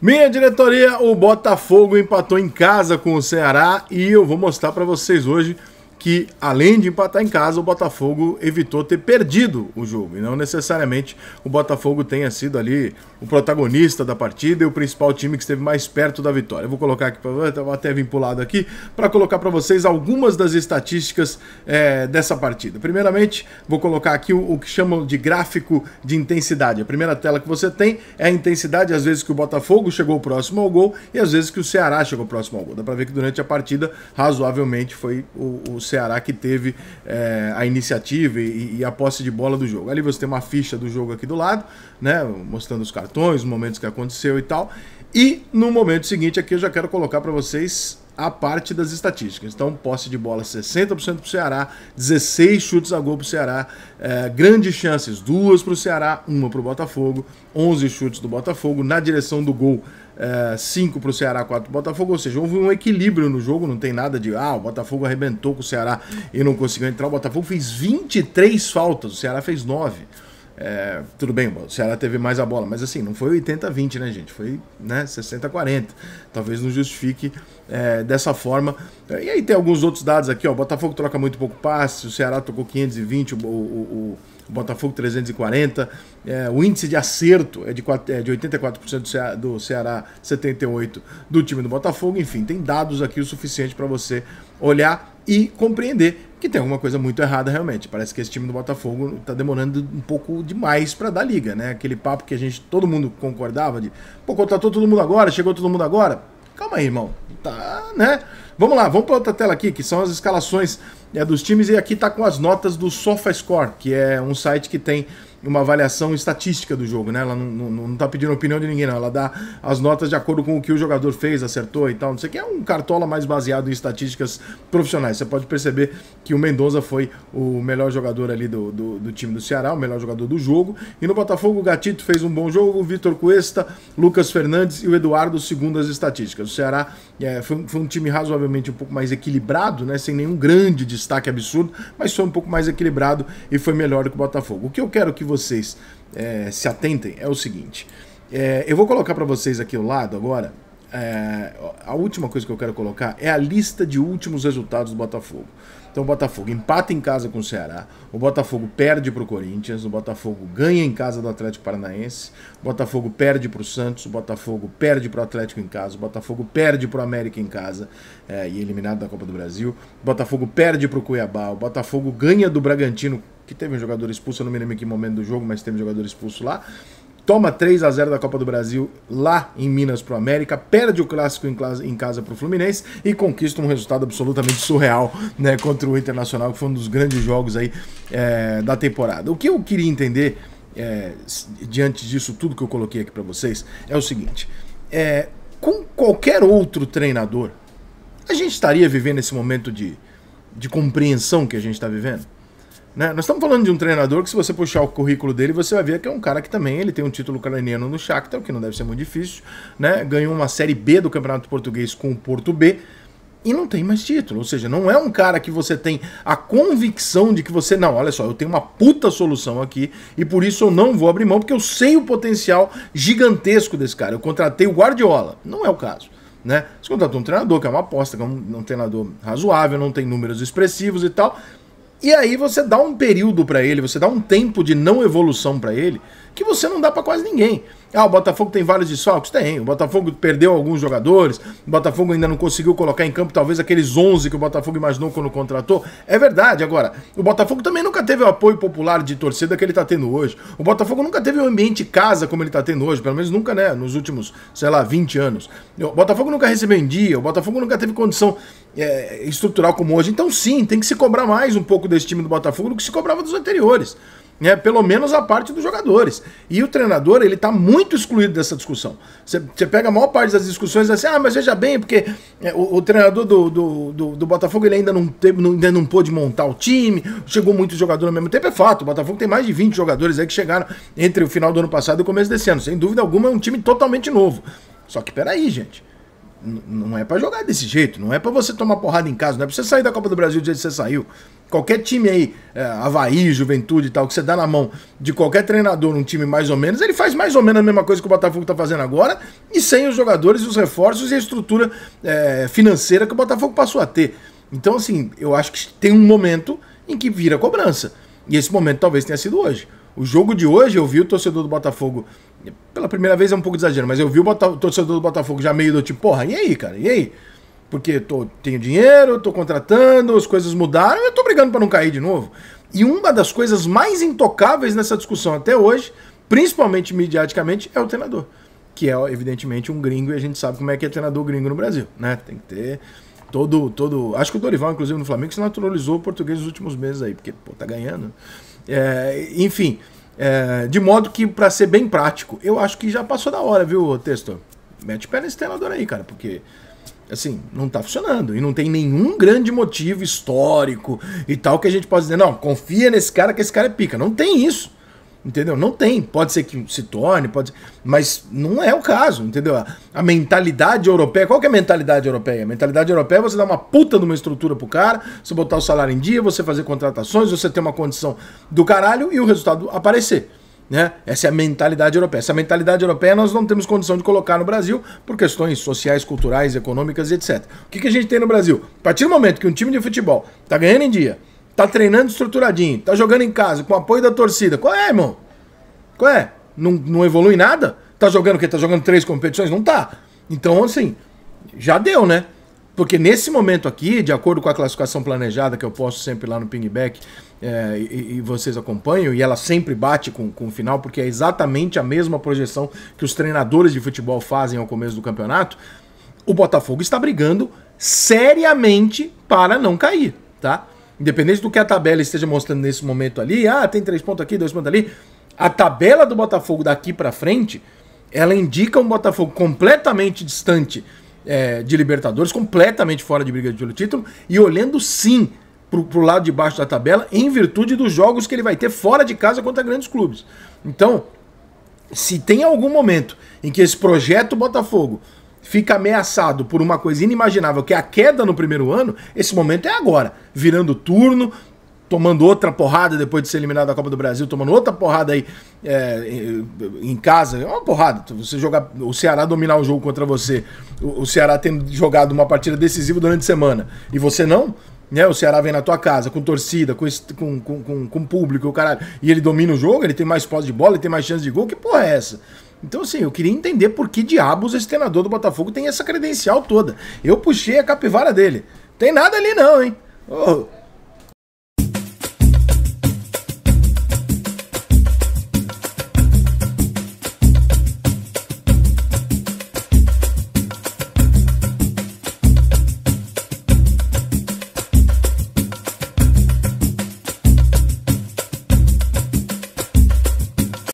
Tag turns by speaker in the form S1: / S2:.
S1: Minha diretoria, o Botafogo empatou em casa com o Ceará e eu vou mostrar para vocês hoje que, além de empatar em casa, o Botafogo evitou ter perdido o jogo. E não necessariamente o Botafogo tenha sido ali o protagonista da partida e o principal time que esteve mais perto da vitória. Eu vou colocar aqui, eu até vim pulado aqui, para colocar para vocês algumas das estatísticas é, dessa partida. Primeiramente, vou colocar aqui o, o que chamam de gráfico de intensidade. A primeira tela que você tem é a intensidade, às vezes que o Botafogo chegou próximo ao gol e às vezes que o Ceará chegou próximo ao gol. Dá para ver que durante a partida, razoavelmente, foi o, o Ceará que teve é, a iniciativa e, e, a posse de bola do jogo. Ali você tem uma ficha do jogo aqui do lado, né? Mostrando os cartões, os momentos que aconteceu e tal. E no momento seguinte aqui eu já quero colocar para vocês a parte das estatísticas. Então, posse de bola 60% para o Ceará, 16 chutes a gol para o Ceará, é, grandes chances, duas para o Ceará, uma para o Botafogo, 11 chutes do Botafogo, na direção do gol, 5 é, para o Ceará, 4 para o Botafogo, ou seja, houve um equilíbrio no jogo, não tem nada de, ah, o Botafogo arrebentou com o Ceará e não conseguiu entrar, o Botafogo fez 23 faltas, o Ceará fez 9. É, tudo bem, o Ceará teve mais a bola, mas assim, não foi 80-20, né, gente? Foi né, 60-40. Talvez não justifique é, dessa forma. E aí tem alguns outros dados aqui, ó. O Botafogo troca muito pouco passe, o Ceará tocou 520, o, o, o, Botafogo 340. É, o índice de acerto é de, 4, é de 84% do Ceará, do Ceará, 78% do time do Botafogo. Enfim, tem dados aqui o suficiente para você olhar e compreender que tem alguma coisa muito errada realmente. Parece que esse time do Botafogo está demorando um pouco demais para dar liga, né? Aquele papo que a gente todo mundo concordava de, pô, contratou todo mundo agora, chegou todo mundo agora. Calma aí, irmão. Tá, né? Vamos lá, vamos para outra tela aqui, que são as escalações é, dos times e aqui tá com as notas do SofaScore, que é um site que tem uma avaliação estatística do jogo, né? Ela não, está pedindo opinião de ninguém, não. Ela dá as notas de acordo com o que o jogador fez, acertou e tal. Não sei o que. É um cartola mais baseado em estatísticas profissionais. Você pode perceber que o Mendonça foi o melhor jogador ali do, do, do time do Ceará, o melhor jogador do jogo. E no Botafogo, o Gatito fez um bom jogo, o Vitor Cuesta, Lucas Fernandes e o Eduardo, segundo as estatísticas. O Ceará é, foi, foi um time razoavelmente um pouco mais equilibrado, né? Sem nenhum grande destaque absurdo, mas foi um pouco mais equilibrado e foi melhor do que o Botafogo. O que eu quero que vocês é, se atentem é o seguinte. É, eu vou colocar para vocês aqui ao lado agora. É, a última coisa que eu quero colocar é a lista de últimos resultados do Botafogo. Então o Botafogo empata em casa com o Ceará, o Botafogo perde para o Corinthians, o Botafogo ganha em casa do Atlético Paranaense, o Botafogo perde para o Santos, o Botafogo perde para o Atlético em casa, o Botafogo perde para o América em casa é, e eliminado da Copa do Brasil, o Botafogo perde para o Cuiabá, o Botafogo ganha do Bragantino que teve um jogador expulso, eu não me lembro em que momento do jogo, mas teve um jogador expulso lá. Toma 3 a 0 da Copa do Brasil lá em Minas pro América, perde o clássico em casa pro Fluminense e conquista um resultado absolutamente surreal né, contra o Internacional, que foi um dos grandes jogos aí é, da temporada. O que eu queria entender é, diante disso tudo que eu coloquei aqui para vocês é o seguinte: é, com qualquer outro treinador, a gente estaria vivendo esse momento de, de compreensão que a gente está vivendo? Né? Nós estamos falando de um treinador que, se você puxar o currículo dele, você vai ver que é um cara que também ele tem um título ucraniano no Shakhtar, que não deve ser muito difícil. Né? Ganhou uma Série B do Campeonato Português com o Porto B e não tem mais título. Ou seja, não é um cara que você tem a convicção de que você, não, olha só, eu tenho uma puta solução aqui e por isso eu não vou abrir mão, porque eu sei o potencial gigantesco desse cara. Eu contratei o Guardiola. Não é o caso. Né? Você contratou um treinador que é uma aposta, que é um, um treinador razoável, não tem números expressivos e tal e aí você dá um período para ele, você dá um tempo de não evolução para ele, que você não dá para quase ninguém. Ah, o Botafogo tem vários desfalques? Tem. O Botafogo perdeu alguns jogadores. O Botafogo ainda não conseguiu colocar em campo talvez aqueles 11 que o Botafogo imaginou quando contratou. É verdade. Agora, o Botafogo também nunca teve o apoio popular de torcida que ele está tendo hoje. O Botafogo nunca teve o um ambiente casa como ele está tendo hoje. Pelo menos nunca, né? Nos últimos, sei lá, 20 anos. O Botafogo nunca recebeu em dia. O Botafogo nunca teve condição é, estrutural como hoje. Então, sim, tem que se cobrar mais um pouco desse time do Botafogo do que se cobrava dos anteriores né? Pelo menos a parte dos jogadores. E o treinador, ele está muito excluído dessa discussão. Você pega a maior parte das discussões assim, ah, mas veja bem, porque é, o, o treinador do, do, do, do, Botafogo ele ainda não, teve, não, ainda não pôde montar o time, chegou muito jogador ao mesmo tempo. É fato, o Botafogo tem mais de 20 jogadores aí que chegaram entre o final do ano passado e o começo desse ano. Sem dúvida alguma, é um time totalmente novo. Só que peraí, gente não é para jogar desse jeito, não é para você tomar porrada em casa, não é para você sair da Copa do Brasil do jeito que você saiu. Qualquer time aí, é, Havaí, Juventude e tal, que você dá na mão de qualquer treinador, um time mais ou menos, ele faz mais ou menos a mesma coisa que o Botafogo está fazendo agora, e sem os jogadores, os reforços e a estrutura é, financeira que o Botafogo passou a ter. Então, assim, eu acho que tem um momento em que vira cobrança. E esse momento talvez tenha sido hoje. O jogo de hoje, eu vi o torcedor do Botafogo pela primeira vez é um pouco exagero, mas eu vi o, Bota, o torcedor do Botafogo já meio do tipo, porra, e aí, cara? E aí? Porque tô, tenho dinheiro, tô contratando, as coisas mudaram, eu tô brigando para não cair de novo. E uma das coisas mais intocáveis nessa discussão até hoje, principalmente midiaticamente, é o treinador. Que é, evidentemente, um gringo e a gente sabe como é que é treinador gringo no Brasil, né? Tem que ter todo. todo Acho que o Dorival, inclusive, no Flamengo, se naturalizou o português nos últimos meses aí, porque, pô, tá ganhando. Né? É, enfim. É, de modo que, para ser bem prático, eu acho que já passou da hora, viu, texto? Mete pé nesse treinador aí, cara, porque assim, não tá funcionando. E não tem nenhum grande motivo histórico e tal que a gente possa dizer, não, confia nesse cara que esse cara é pica. Não tem isso entendeu? Não tem. Pode ser que se torne, pode, mas não é o caso, entendeu? A, a mentalidade europeia, qual que é a mentalidade europeia? A mentalidade europeia é você dar uma puta de uma estrutura pro cara, você botar o salário em dia, você fazer contratações, você ter uma condição do caralho e o resultado aparecer. Né? Essa é a mentalidade europeia. Essa mentalidade europeia nós não temos condição de colocar no Brasil por questões sociais, culturais, econômicas, etc. O que, que a gente tem no Brasil? A partir do momento que um time de futebol está ganhando em dia, Tá treinando estruturadinho, tá jogando em casa, com apoio da torcida. Qual é, irmão? Qual é? Não, não evolui nada? Tá jogando o quê? Tá jogando três competições? Não tá. Então, assim, já deu, né? Porque nesse momento aqui, de acordo com a classificação planejada que eu posto sempre lá no Pingback é, e, e, vocês acompanham, e ela sempre bate com, com o final, porque é exatamente a mesma projeção que os treinadores de futebol fazem ao começo do campeonato, o Botafogo está brigando seriamente para não cair, tá? Independente do que a tabela esteja mostrando nesse momento ali, ah, tem três pontos aqui, dois pontos ali. A tabela do Botafogo daqui para frente, ela indica um Botafogo completamente distante é, de Libertadores, completamente fora de briga pelo título, e olhando sim pro, pro lado de baixo da tabela, em virtude dos jogos que ele vai ter fora de casa contra grandes clubes. Então, se tem algum momento em que esse projeto Botafogo fica ameaçado por uma coisa inimaginável, que é a queda no primeiro ano, esse momento é agora. Virando turno, tomando outra porrada depois de ser eliminado da Copa do Brasil, tomando outra porrada aí é, em casa. É uma porrada. Você jogar o Ceará dominar o jogo contra você, o, o Ceará tendo jogado uma partida decisiva durante a semana e você não, né? O Ceará vem na tua casa, com torcida, com, com, com, com público, o caralho, e ele domina o jogo, ele tem mais posse de bola, ele tem mais chance de gol, que porra é essa? Então, assim, eu queria entender por que diabos esse treinador do Botafogo tem essa credencial toda. Eu puxei a capivara dele. Tem nada ali não, hein? Oh,